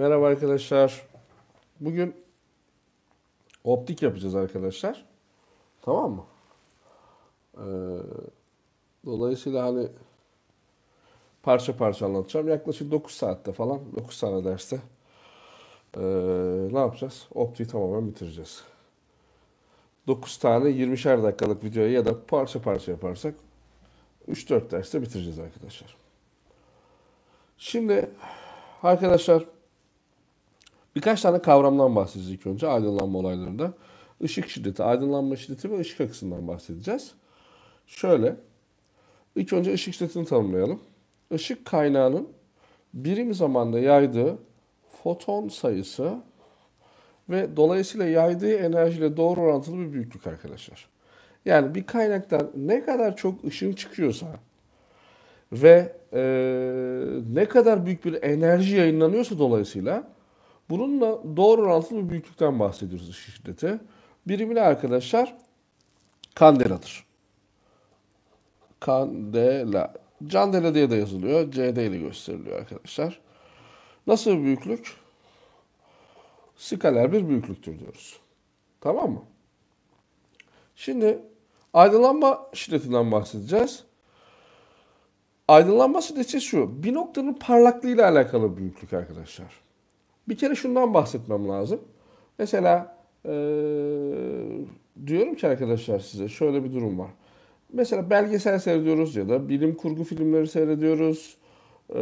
Merhaba arkadaşlar. Bugün optik yapacağız arkadaşlar. Tamam mı? Ee, dolayısıyla hani parça parça anlatacağım. Yaklaşık 9 saatte falan, 9 tane derste ee, ne yapacağız? Optiği tamamen bitireceğiz. 9 tane 20'şer dakikalık videoyu ya da parça parça yaparsak 3-4 derste bitireceğiz arkadaşlar. Şimdi arkadaşlar Birkaç tane kavramdan bahsedeceğiz ilk önce aydınlanma olaylarında. Işık şiddeti, aydınlanma şiddeti ve ışık akısından bahsedeceğiz. Şöyle, ilk önce ışık şiddetini tanımlayalım. Işık kaynağının birim zamanda yaydığı foton sayısı ve dolayısıyla yaydığı enerjiyle doğru orantılı bir büyüklük arkadaşlar. Yani bir kaynaktan ne kadar çok ışın çıkıyorsa ve e, ne kadar büyük bir enerji yayınlanıyorsa dolayısıyla Bununla doğru orantılı bir büyüklükten bahsediyoruz iş şiddeti. Birimine arkadaşlar kandeladır. Kandela. Candela diye de yazılıyor. CD ile gösteriliyor arkadaşlar. Nasıl bir büyüklük? Skaler bir büyüklüktür diyoruz. Tamam mı? Şimdi aydınlanma şiddetinden bahsedeceğiz. Aydınlanma şiddeti şu. Bir noktanın parlaklığı ile alakalı büyüklük arkadaşlar. Bir kere şundan bahsetmem lazım. Mesela e, diyorum ki arkadaşlar size şöyle bir durum var. Mesela belgesel seyrediyoruz ya da bilim kurgu filmleri seyrediyoruz. E,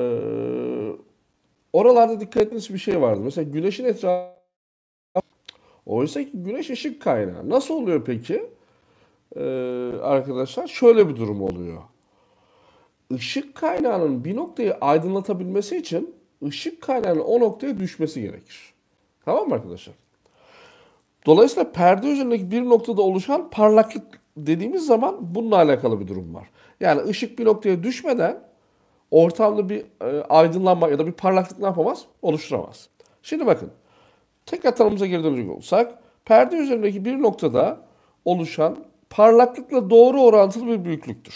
oralarda dikkat ettiğiniz bir şey vardı. Mesela güneşin etrafı Oysa ki güneş ışık kaynağı. Nasıl oluyor peki? Ee, arkadaşlar şöyle bir durum oluyor. Işık kaynağının bir noktayı aydınlatabilmesi için ışık kaynağının o noktaya düşmesi gerekir. Tamam mı arkadaşlar? Dolayısıyla perde üzerindeki bir noktada oluşan parlaklık dediğimiz zaman bununla alakalı bir durum var. Yani ışık bir noktaya düşmeden ortamda bir e, aydınlanma ya da bir parlaklık ne yapamaz? Oluşturamaz. Şimdi bakın. Tekrar tanımıza geri dönecek olsak, perde üzerindeki bir noktada oluşan parlaklıkla doğru orantılı bir büyüklüktür.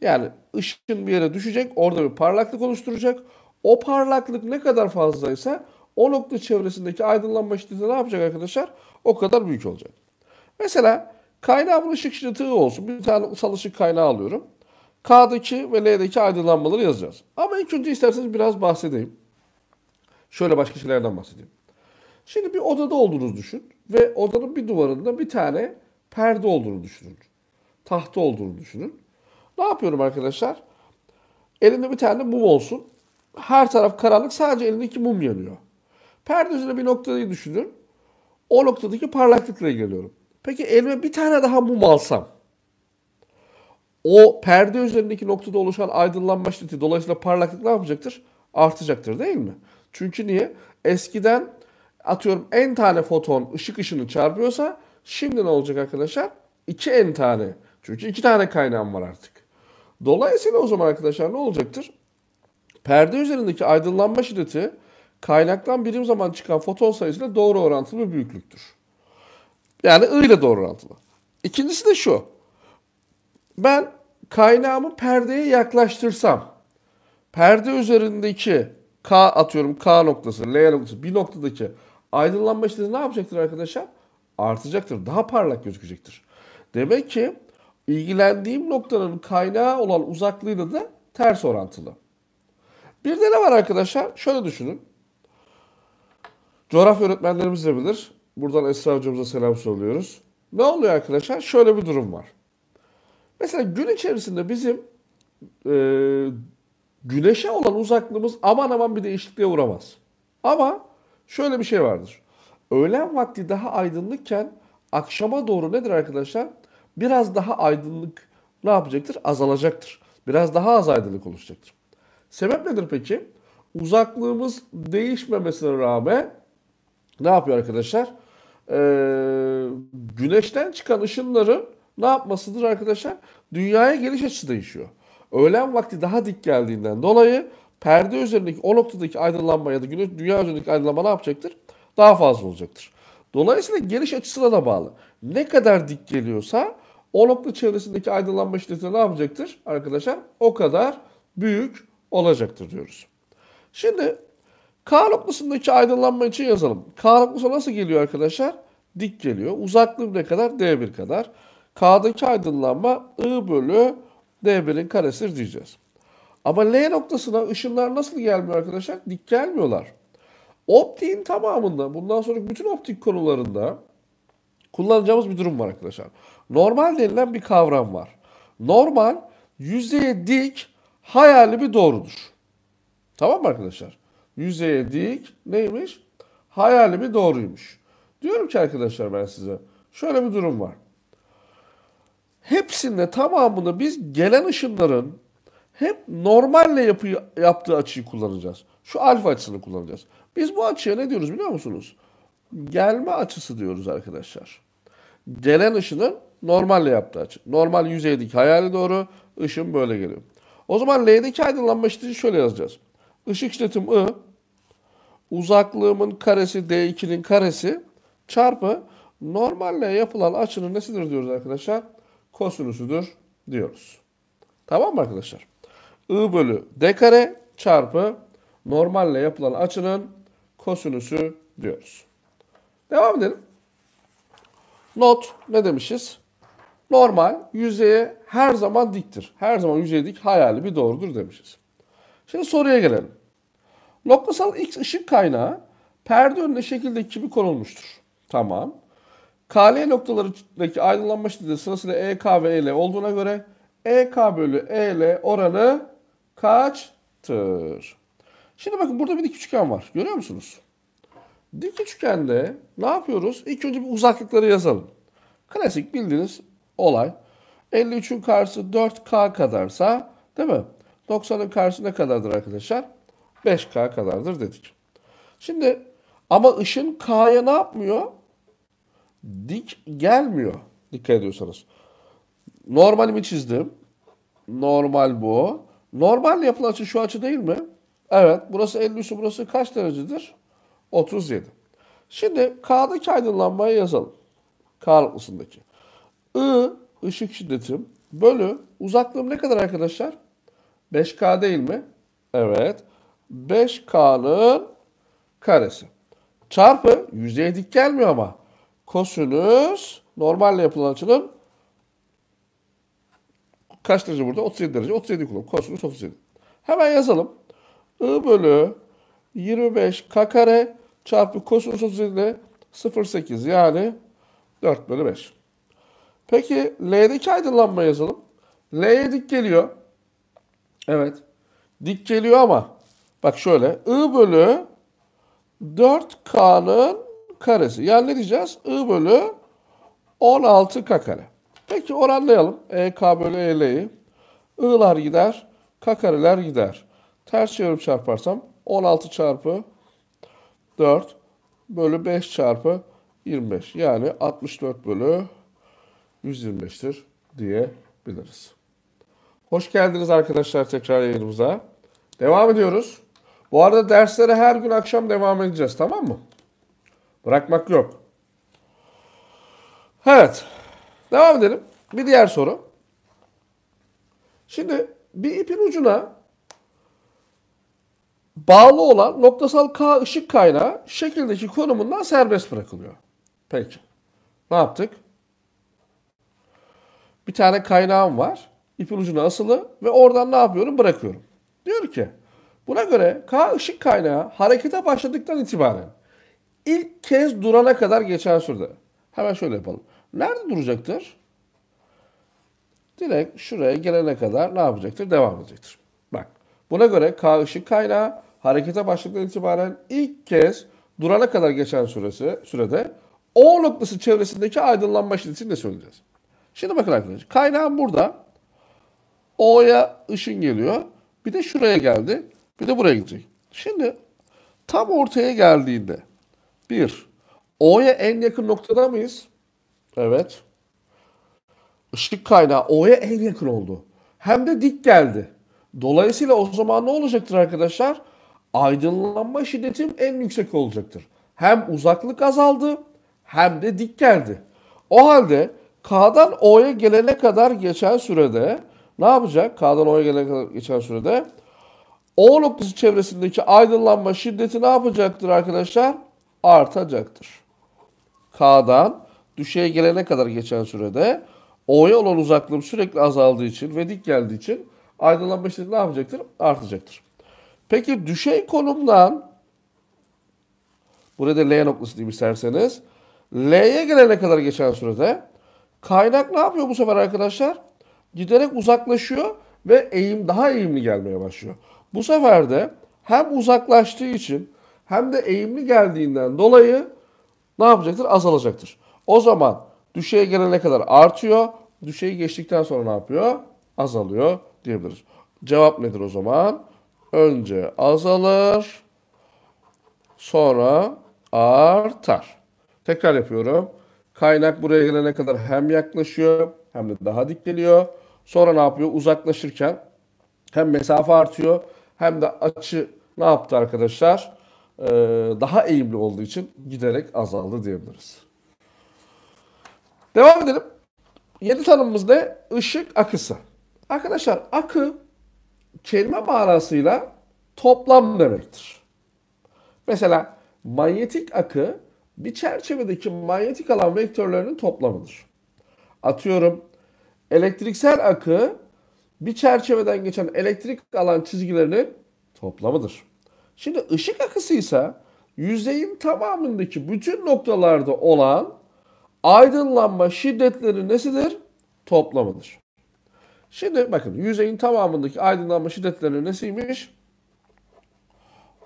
Yani ışığın bir yere düşecek, orada bir parlaklık oluşturacak. O parlaklık ne kadar fazlaysa o nokta çevresindeki aydınlanma şiddeti ne yapacak arkadaşlar? O kadar büyük olacak. Mesela kaynağı kaynağımın ışık şiddeti olsun. Bir tane sal ışık kaynağı alıyorum. K'daki ve L'deki aydınlanmaları yazacağız. Ama ilk önce isterseniz biraz bahsedeyim. Şöyle başka şeylerden bahsedeyim. Şimdi bir odada olduğunuzu düşün ve odanın bir duvarında bir tane perde olduğunu düşünün. Tahta olduğunu düşünün. Ne yapıyorum arkadaşlar? Elimde bir tane mum olsun. Her taraf karanlık sadece elindeki mum yanıyor. Perde üzerine bir noktayı düşünün. O noktadaki parlaklıkla ilgileniyorum. Peki elime bir tane daha mum alsam. O perde üzerindeki noktada oluşan aydınlanma şiddeti dolayısıyla parlaklık ne yapacaktır? Artacaktır değil mi? Çünkü niye? Eskiden atıyorum en tane foton ışık ışını çarpıyorsa şimdi ne olacak arkadaşlar? İki en tane. Çünkü iki tane kaynağım var artık. Dolayısıyla o zaman arkadaşlar ne olacaktır? Perde üzerindeki aydınlanma şiddeti kaynaktan birim zaman çıkan foton sayısıyla doğru orantılı bir büyüklüktür. Yani I ile doğru orantılı. İkincisi de şu. Ben kaynağımı perdeye yaklaştırsam perde üzerindeki K atıyorum K noktası, L noktası bir noktadaki aydınlanma şiddeti ne yapacaktır arkadaşlar? Artacaktır. Daha parlak gözükecektir. Demek ki ilgilendiğim noktanın kaynağı olan uzaklığıyla da ters orantılı. Bir de ne var arkadaşlar? Şöyle düşünün. Coğrafya öğretmenlerimiz de bilir. Buradan Esra hocamıza selam söylüyoruz. Ne oluyor arkadaşlar? Şöyle bir durum var. Mesela gün içerisinde bizim e, güneşe olan uzaklığımız aman aman bir değişikliğe uğramaz. Ama şöyle bir şey vardır. Öğlen vakti daha aydınlıkken akşama doğru nedir arkadaşlar? Biraz daha aydınlık ne yapacaktır? Azalacaktır. Biraz daha az aydınlık oluşacaktır. Sebep nedir peki? Uzaklığımız değişmemesine rağmen ne yapıyor arkadaşlar? Ee, güneşten çıkan ışınların ne yapmasıdır arkadaşlar? Dünyaya geliş açısı değişiyor. Öğlen vakti daha dik geldiğinden dolayı perde üzerindeki o noktadaki aydınlanma ya da güneş, dünya üzerindeki aydınlanma ne yapacaktır? Daha fazla olacaktır. Dolayısıyla geliş açısına da bağlı. Ne kadar dik geliyorsa o nokta çevresindeki aydınlanma şiddeti ne yapacaktır arkadaşlar? O kadar büyük olacaktır diyoruz. Şimdi K noktasındaki aydınlanma için yazalım. K noktası nasıl geliyor arkadaşlar? Dik geliyor. Uzaklığı ne kadar? D1 kadar. K'daki aydınlanma I bölü D1'in karesidir diyeceğiz. Ama L noktasına ışınlar nasıl gelmiyor arkadaşlar? Dik gelmiyorlar. Optiğin tamamında, bundan sonra bütün optik konularında kullanacağımız bir durum var arkadaşlar. Normal denilen bir kavram var. Normal yüzeye dik hayali bir doğrudur. Tamam mı arkadaşlar? Yüzeye dik neymiş? Hayali bir doğruymuş. Diyorum ki arkadaşlar ben size şöyle bir durum var. Hepsinde tamamını biz gelen ışınların hep normalle yapı, yaptığı açıyı kullanacağız. Şu alfa açısını kullanacağız. Biz bu açıya ne diyoruz biliyor musunuz? Gelme açısı diyoruz arkadaşlar. Gelen ışının normalle yaptığı açı. Normal yüzeydeki hayali doğru ışın böyle geliyor. O zaman L'deki aydınlanma eşitliği şöyle yazacağız. Işık şiddetim I uzaklığımın karesi D2'nin karesi çarpı normalle yapılan açının nesidir diyoruz arkadaşlar? Kosinüsüdür diyoruz. Tamam mı arkadaşlar? I bölü D kare çarpı normalle yapılan açının kosinüsü diyoruz. Devam edelim. Not ne demişiz? Normal yüzeye her zaman diktir. Her zaman yüzeye dik hayali bir doğrudur demişiz. Şimdi soruya gelelim. Noktasal X ışık kaynağı perde önüne şekildeki gibi konulmuştur. Tamam. KL noktalarındaki aydınlanma şiddeti sırasıyla EK ve EL olduğuna göre EK bölü EL oranı kaçtır? Şimdi bakın burada bir dik üçgen var. Görüyor musunuz? Dik üçgende ne yapıyoruz? İlk önce bir uzaklıkları yazalım. Klasik bildiğiniz olay. 53'ün karşısı 4K kadarsa değil mi? 90'ın karşısı ne kadardır arkadaşlar? 5K kadardır dedik. Şimdi ama ışın K'ya ne yapmıyor? Dik gelmiyor. Dikkat ediyorsanız. Normalimi çizdim. Normal bu. Normal yapılan açı şey şu açı değil mi? Evet. Burası 53'ü burası kaç derecedir? 37. Şimdi K'daki aydınlanmayı yazalım. K noktasındaki. I ışık şiddetim bölü uzaklığım ne kadar arkadaşlar? 5K değil mi? Evet. 5K'nın karesi. Çarpı yüzeye dik gelmiyor ama. Kosinüs normalle yapılan açının kaç derece burada? 37 derece. 37 kullan. Kosinüs 37. Hemen yazalım. I bölü 25K kare çarpı kosinüs 37 ile 0.8 yani 4 bölü 5. Peki L'deki aydınlanma yazalım. L'ye dik geliyor. Evet. Dik geliyor ama bak şöyle. I bölü 4K'nın karesi. Yani ne diyeceğiz? I bölü 16K kare. Peki oranlayalım. EK bölü EL'yi. I'lar gider. K kareler gider. Ters çevirip çarparsam 16 çarpı 4 bölü 5 çarpı 25. Yani 64 bölü 125'tir diyebiliriz. Hoş geldiniz arkadaşlar tekrar yayınımıza. Devam ediyoruz. Bu arada derslere her gün akşam devam edeceğiz tamam mı? Bırakmak yok. Evet. Devam edelim. Bir diğer soru. Şimdi bir ipin ucuna bağlı olan noktasal K ışık kaynağı şekildeki konumundan serbest bırakılıyor. Peki. Ne yaptık? bir tane kaynağım var. İpin ucuna asılı ve oradan ne yapıyorum? Bırakıyorum. Diyor ki buna göre K ışık kaynağı harekete başladıktan itibaren ilk kez durana kadar geçen sürede. Hemen şöyle yapalım. Nerede duracaktır? Direkt şuraya gelene kadar ne yapacaktır? Devam edecektir. Bak buna göre K ışık kaynağı harekete başladıktan itibaren ilk kez durana kadar geçen süresi, sürede O noktası çevresindeki aydınlanma şiddetini de söyleyeceğiz. Şimdi bakın arkadaşlar kaynağım burada. O'ya ışın geliyor. Bir de şuraya geldi. Bir de buraya gidecek. Şimdi tam ortaya geldiğinde bir O'ya en yakın noktada mıyız? Evet. Işık kaynağı O'ya en yakın oldu. Hem de dik geldi. Dolayısıyla o zaman ne olacaktır arkadaşlar? Aydınlanma şiddetim en yüksek olacaktır. Hem uzaklık azaldı hem de dik geldi. O halde K'dan O'ya gelene kadar geçen sürede ne yapacak? K'dan O'ya gelene kadar geçen sürede O noktası çevresindeki aydınlanma şiddeti ne yapacaktır arkadaşlar? Artacaktır. K'dan düşeye gelene kadar geçen sürede O'ya olan uzaklığım sürekli azaldığı için ve dik geldiği için aydınlanma şiddeti ne yapacaktır? Artacaktır. Peki düşey konumdan burada L noktası diyeyim isterseniz L'ye gelene kadar geçen sürede Kaynak ne yapıyor bu sefer arkadaşlar? Giderek uzaklaşıyor ve eğim daha eğimli gelmeye başlıyor. Bu sefer de hem uzaklaştığı için hem de eğimli geldiğinden dolayı ne yapacaktır? Azalacaktır. O zaman düşeye gelene kadar artıyor. Düşeyi geçtikten sonra ne yapıyor? Azalıyor diyebiliriz. Cevap nedir o zaman? Önce azalır, sonra artar. Tekrar yapıyorum. Kaynak buraya gelene kadar hem yaklaşıyor hem de daha dik geliyor. Sonra ne yapıyor? Uzaklaşırken hem mesafe artıyor hem de açı ne yaptı arkadaşlar? Ee, daha eğimli olduğu için giderek azaldı diyebiliriz. Devam edelim. Yeni tanımımız ne? Işık akısı. Arkadaşlar akı kelime manasıyla toplam demektir. Mesela manyetik akı bir çerçevedeki manyetik alan vektörlerinin toplamıdır. Atıyorum elektriksel akı bir çerçeveden geçen elektrik alan çizgilerinin toplamıdır. Şimdi ışık akısı ise yüzeyin tamamındaki bütün noktalarda olan aydınlanma şiddetleri nesidir? Toplamıdır. Şimdi bakın yüzeyin tamamındaki aydınlanma şiddetleri nesiymiş?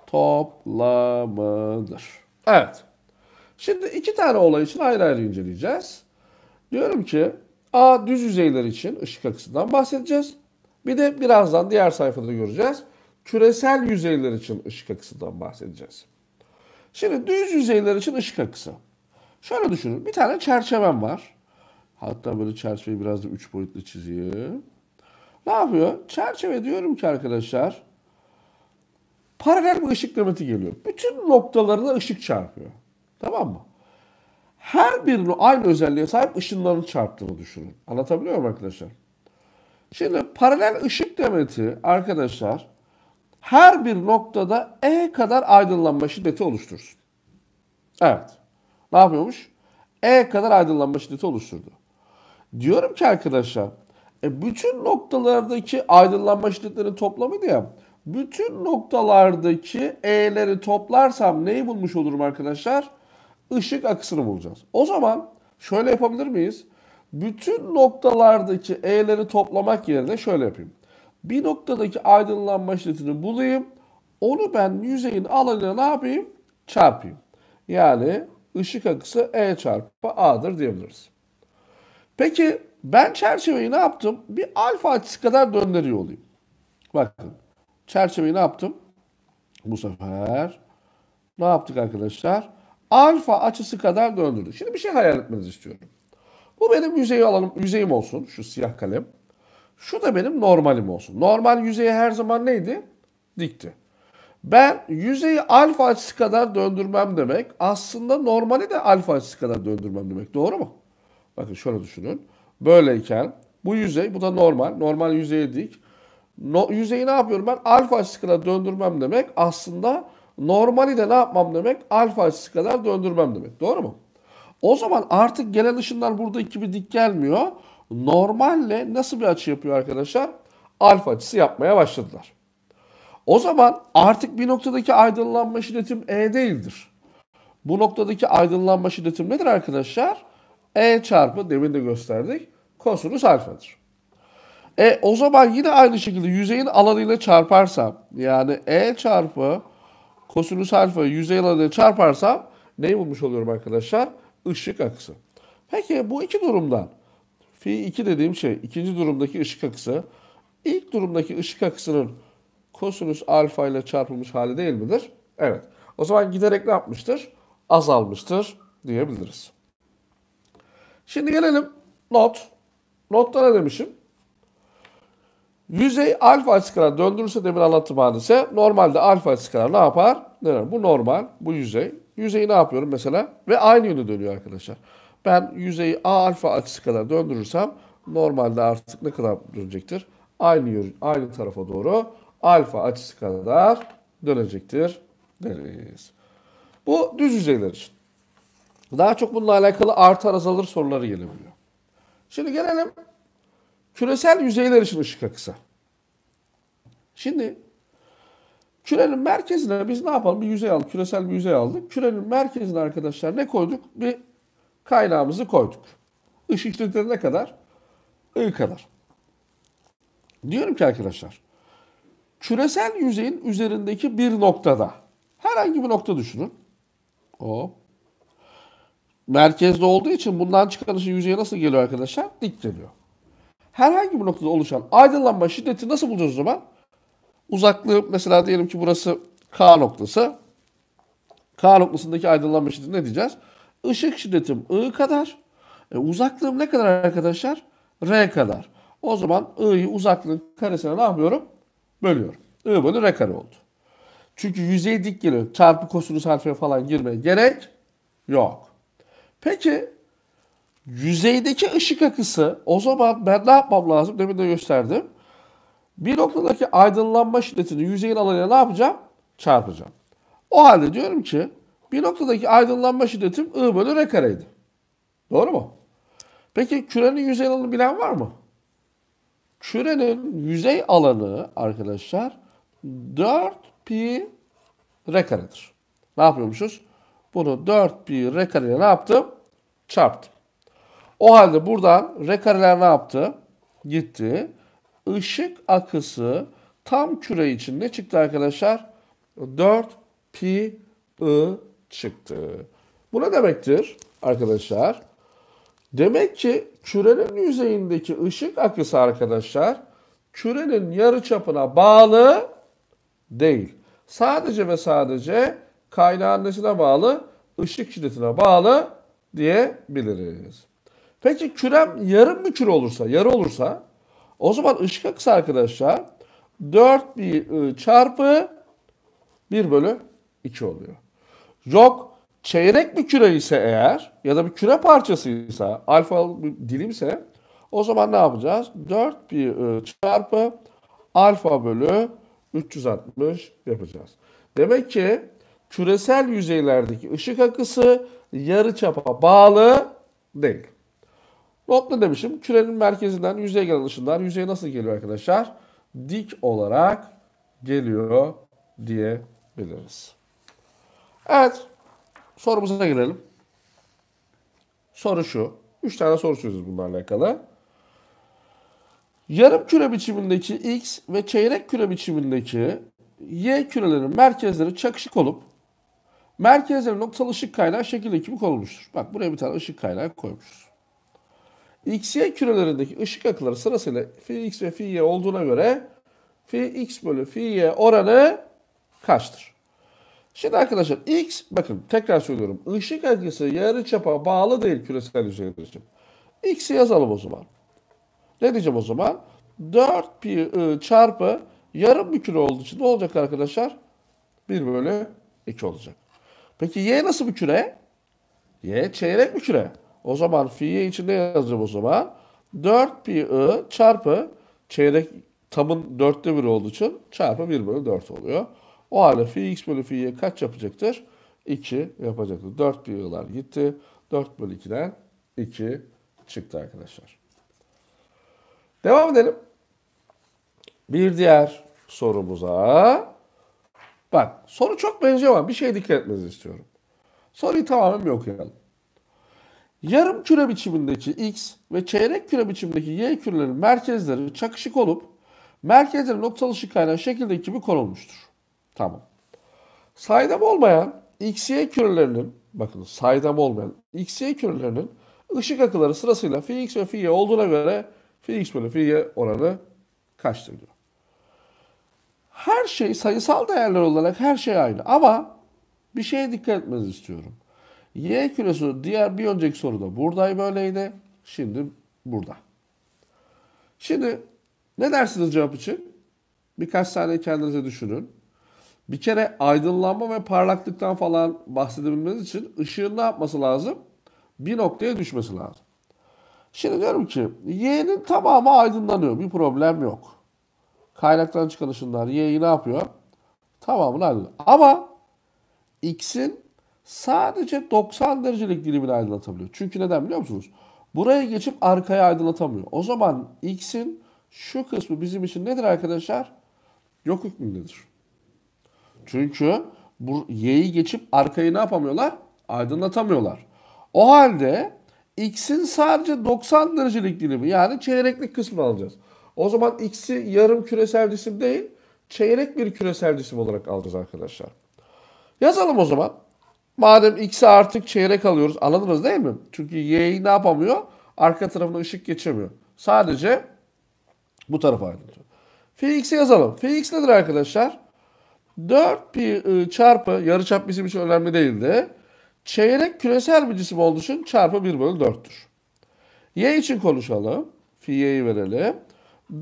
Toplamıdır. Evet. Şimdi iki tane olay için ayrı ayrı inceleyeceğiz. Diyorum ki A düz yüzeyler için ışık akısından bahsedeceğiz. Bir de birazdan diğer sayfada göreceğiz. Küresel yüzeyler için ışık akısından bahsedeceğiz. Şimdi düz yüzeyler için ışık akısı. Şöyle düşünün. Bir tane çerçevem var. Hatta böyle çerçeveyi biraz da 3 boyutlu çizeyim. Ne yapıyor? Çerçeve diyorum ki arkadaşlar paralel bir ışık demeti geliyor. Bütün noktalarına ışık çarpıyor. Tamam mı? Her birinin aynı özelliğe sahip ışınların çarptığını düşünün. Anlatabiliyor muyum arkadaşlar? Şimdi paralel ışık demeti arkadaşlar her bir noktada E kadar aydınlanma şiddeti oluşturur. Evet. Ne yapıyormuş? E kadar aydınlanma şiddeti oluşturdu. Diyorum ki arkadaşlar e, bütün noktalardaki aydınlanma şiddetlerinin toplamı diye Bütün noktalardaki E'leri toplarsam neyi bulmuş olurum arkadaşlar? Arkadaşlar ışık akısını bulacağız. O zaman şöyle yapabilir miyiz? Bütün noktalardaki E'leri toplamak yerine şöyle yapayım. Bir noktadaki aydınlanma şiddetini bulayım. Onu ben yüzeyin alanına ne yapayım? Çarpayım. Yani ışık akısı E çarpı A'dır diyebiliriz. Peki ben çerçeveyi ne yaptım? Bir alfa açısı kadar döndürüyor olayım. Bakın çerçeveyi ne yaptım? Bu sefer ne yaptık arkadaşlar? alfa açısı kadar döndürdü. Şimdi bir şey hayal etmenizi istiyorum. Bu benim yüzeyi alalım, yüzeyim olsun şu siyah kalem. Şu da benim normalim olsun. Normal yüzeyi her zaman neydi? Dikti. Ben yüzeyi alfa açısı kadar döndürmem demek aslında normali de alfa açısı kadar döndürmem demek. Doğru mu? Bakın şöyle düşünün. Böyleyken bu yüzey, bu da normal. Normal yüzeye dik. No, yüzeyi ne yapıyorum ben? Alfa açısı kadar döndürmem demek aslında Normali de ne yapmam demek? Alfa açısı kadar döndürmem demek. Doğru mu? O zaman artık gelen ışınlar burada bir dik gelmiyor. Normalle nasıl bir açı yapıyor arkadaşlar? Alfa açısı yapmaya başladılar. O zaman artık bir noktadaki aydınlanma şiddetim E değildir. Bu noktadaki aydınlanma şiddetim nedir arkadaşlar? E çarpı demin de gösterdik. Kosinüs alfadır. E o zaman yine aynı şekilde yüzeyin alanıyla çarparsam yani E çarpı Kosinüs alfa yüzey alanına çarparsam neyi bulmuş oluyorum arkadaşlar? Işık akısı. Peki bu iki durumdan fi 2 dediğim şey ikinci durumdaki ışık akısı ilk durumdaki ışık akısının kosinüs alfa ile çarpılmış hali değil midir? Evet. O zaman giderek ne yapmıştır? Azalmıştır diyebiliriz. Şimdi gelelim not. Notta ne demişim? Yüzey alfa açı kadar döndürürse demir anlatım ise normalde alfa açı kadar ne yapar? Döner. Bu normal, bu yüzey. Yüzeyi ne yapıyorum mesela? Ve aynı yönde dönüyor arkadaşlar. Ben yüzeyi A alfa açısı kadar döndürürsem normalde artık ne kadar dönecektir? Aynı yön, aynı tarafa doğru alfa açısı kadar dönecektir deriz. Bu düz yüzeyler için. Daha çok bununla alakalı artar azalır soruları gelebiliyor. Şimdi gelelim küresel yüzeyler için ışık akısı. Şimdi kürenin merkezine biz ne yapalım? Bir yüzey aldık, küresel bir yüzey aldık. Kürenin merkezine arkadaşlar ne koyduk? Bir kaynağımızı koyduk. Işık şiddeti ne kadar? I kadar. Diyorum ki arkadaşlar, küresel yüzeyin üzerindeki bir noktada, herhangi bir nokta düşünün. O merkezde olduğu için bundan çıkan ışık yüzeye nasıl geliyor arkadaşlar? Dik geliyor. Herhangi bir noktada oluşan aydınlanma şiddeti nasıl bulacağız o zaman? Uzaklığı mesela diyelim ki burası K noktası. K noktasındaki aydınlanma şiddeti ne diyeceğiz? Işık şiddetim I kadar. E, uzaklığım ne kadar arkadaşlar? R kadar. O zaman I'yi uzaklığın karesine ne yapıyorum? Bölüyorum. I bölü R kare oldu. Çünkü yüzey dik geliyor. Çarpı kosinüs harfine falan girmeye gerek yok. Peki yüzeydeki ışık akısı o zaman ben ne yapmam lazım demin de gösterdim. Bir noktadaki aydınlanma şiddetini yüzeyin alanına ne yapacağım? Çarpacağım. O halde diyorum ki bir noktadaki aydınlanma şiddetim I bölü R kareydi. Doğru mu? Peki kürenin yüzey alanını bilen var mı? Kürenin yüzey alanı arkadaşlar 4 pi R karedir. Ne yapıyormuşuz? Bunu 4 pi R kareye ne yaptım? Çarptım. O halde buradan R kareler ne yaptı? Gitti. Işık akısı tam küre için ne çıktı arkadaşlar? 4 pi I çıktı. Bu ne demektir arkadaşlar? Demek ki kürenin yüzeyindeki ışık akısı arkadaşlar kürenin yarı çapına bağlı değil. Sadece ve sadece kaynağın nesine bağlı? Işık şiddetine bağlı diyebiliriz. Peki kürem yarım bir küre olursa, yarı olursa o zaman ışık akısı arkadaşlar 4 bir e, çarpı 1 bölü 2 oluyor. Yok çeyrek bir küre ise eğer ya da bir küre parçasıysa alfa bir dilimse o zaman ne yapacağız? 4 bir e, çarpı alfa bölü 360 yapacağız. Demek ki küresel yüzeylerdeki ışık akısı yarı çapa bağlı değil. Not ne demişim? Kürenin merkezinden yüzeye gelen ışınlar yüzeye nasıl geliyor arkadaşlar? Dik olarak geliyor diyebiliriz. Evet. Sorumuza girelim Soru şu. Üç tane soru çözeceğiz bunlarla alakalı. Yarım küre biçimindeki x ve çeyrek küre biçimindeki y kürelerin merkezleri çakışık olup merkezleri noktalı ışık kaynağı şekil ekibi konulmuştur. Bak buraya bir tane ışık kaynağı koymuşuz. XY kürelerindeki ışık akıları sırasıyla phi ve phi olduğuna göre phi bölü phi oranı kaçtır? Şimdi arkadaşlar x bakın tekrar söylüyorum. ışık akısı yarı çapa bağlı değil küresel yüzeyde. X'i yazalım o zaman. Ne diyeceğim o zaman? 4 pi ıı, çarpı yarım bir küre olduğu için ne olacak arkadaşlar? 1 bölü 2 olacak. Peki y nasıl bir küre? Y çeyrek bir küre. O zaman fiye için ne yazacağım o zaman. 4 pi i çarpı çeyrek tamın dörtte biri olduğu için çarpı 1 bölü 4 oluyor. O halde fi x bölü fi'ye kaç yapacaktır? 2 yapacaktır. 4 pi i'lar gitti. 4 bölü 2'den 2 çıktı arkadaşlar. Devam edelim. Bir diğer sorumuza. Bak soru çok benziyor ama bir şey dikkat etmenizi istiyorum. Soruyu tamamen bir okuyalım. Yarım küre biçimindeki x ve çeyrek küre biçimindeki y kürelerin merkezleri çakışık olup merkezlerin noktalı ışık kaynağı şekilde gibi konulmuştur. Tamam. Saydam olmayan x, y kürelerinin bakın saydam olmayan x, y kürelerinin ışık akıları sırasıyla phi x ve phi y olduğuna göre phi x bölü phi y oranı kaçtır diyor. Her şey sayısal değerler olarak her şey aynı ama bir şeye dikkat etmenizi istiyorum. Y küresi diğer bir önceki soruda buradaydı böyleydi. Şimdi burada. Şimdi ne dersiniz cevap için? Birkaç saniye kendinize düşünün. Bir kere aydınlanma ve parlaklıktan falan bahsedebilmeniz için ışığın ne yapması lazım? Bir noktaya düşmesi lazım. Şimdi diyorum ki Y'nin tamamı aydınlanıyor. Bir problem yok. Kaynaktan çıkan ışınlar Y'yi ne yapıyor? Tamamını aydınlanıyor. Ama X'in Sadece 90 derecelik dilimini aydınlatabiliyor. Çünkü neden biliyor musunuz? Buraya geçip arkaya aydınlatamıyor. O zaman x'in şu kısmı bizim için nedir arkadaşlar? Yok hükmündedir. Çünkü bu y'yi geçip arkayı ne yapamıyorlar? Aydınlatamıyorlar. O halde x'in sadece 90 derecelik dilimi yani çeyreklik kısmını alacağız. O zaman x'i yarım küresel cisim değil, çeyrek bir küresel cisim olarak alacağız arkadaşlar. Yazalım o zaman. Madem x'e artık çeyrek alıyoruz. Anladınız değil mi? Çünkü y'yi ne yapamıyor? Arka tarafına ışık geçemiyor. Sadece bu tarafa ayrılıyor. Fx'i yazalım. Fx nedir arkadaşlar? 4 pi ıı, çarpı yarı çap bizim için önemli değildi. Çeyrek küresel bir cisim olduğu için çarpı 1 bölü 4'tür. Y için konuşalım. Fi y'yi verelim.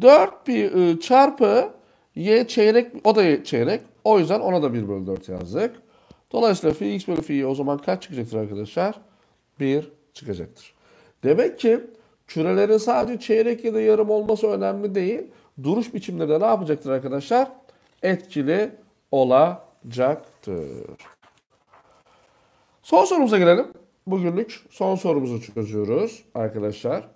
4 pi ıı, çarpı y çeyrek o da çeyrek. O yüzden ona da 1 bölü 4 yazdık. Dolayısıyla fi x bölü fi o zaman kaç çıkacaktır arkadaşlar? 1 çıkacaktır. Demek ki kürelerin sadece çeyrek ya da yarım olması önemli değil. Duruş biçimleri de ne yapacaktır arkadaşlar? Etkili olacaktır. Son sorumuza gelelim. Bugünlük son sorumuzu çözüyoruz arkadaşlar.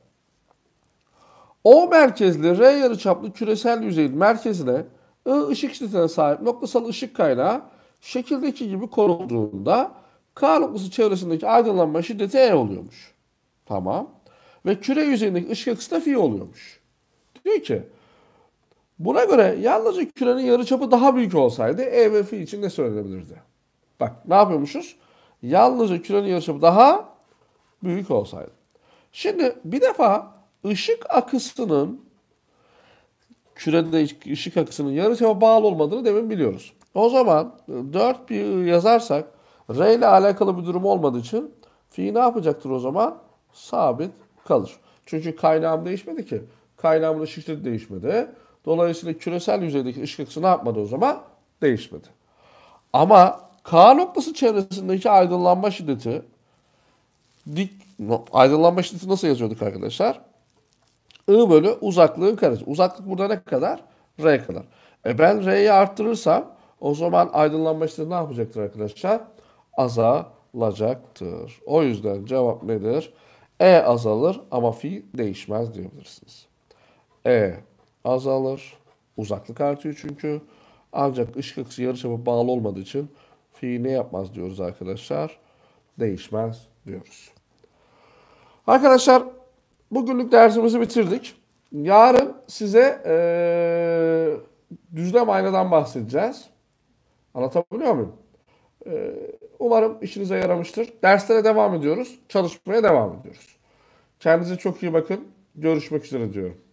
O merkezli R yarıçaplı küresel yüzeyin merkezine ışık şiddetine sahip noktasal ışık kaynağı şekildeki gibi korunduğunda K noktası çevresindeki aydınlanma şiddeti E oluyormuş. Tamam. Ve küre yüzeyindeki ışık akısı da F oluyormuş. Diyor ki buna göre yalnızca kürenin yarıçapı daha büyük olsaydı E ve fi için ne söylenebilirdi? Bak ne yapıyormuşuz? Yalnızca kürenin yarıçapı daha büyük olsaydı. Şimdi bir defa ışık akısının kürede ışık akısının yarıçapa bağlı olmadığını demin biliyoruz. O zaman 4 e, bir yazarsak R ile alakalı bir durum olmadığı için fi ne yapacaktır o zaman? Sabit kalır. Çünkü kaynağım değişmedi ki. Kaynağımın şiddeti değişmedi. Dolayısıyla küresel yüzeydeki ışık açısı ne yapmadı o zaman? Değişmedi. Ama K noktası çevresindeki aydınlanma şiddeti dik aydınlanma şiddeti nasıl yazıyorduk arkadaşlar? I bölü uzaklığın karesi. Uzaklık burada ne kadar? R kadar. E ben R'yi arttırırsam o zaman aydınlanma işte ne yapacaktır arkadaşlar? Azalacaktır. O yüzden cevap nedir? E azalır ama fi değişmez diyebilirsiniz. E azalır. Uzaklık artıyor çünkü. Ancak ışık akışı yarıçapı bağlı olmadığı için fi ne yapmaz diyoruz arkadaşlar? Değişmez diyoruz. Arkadaşlar bugünlük dersimizi bitirdik. Yarın size ee, düzlem aynadan bahsedeceğiz. Anlatabiliyor muyum? Ee, umarım işinize yaramıştır. Derslere devam ediyoruz. Çalışmaya devam ediyoruz. Kendinize çok iyi bakın. Görüşmek üzere diyorum.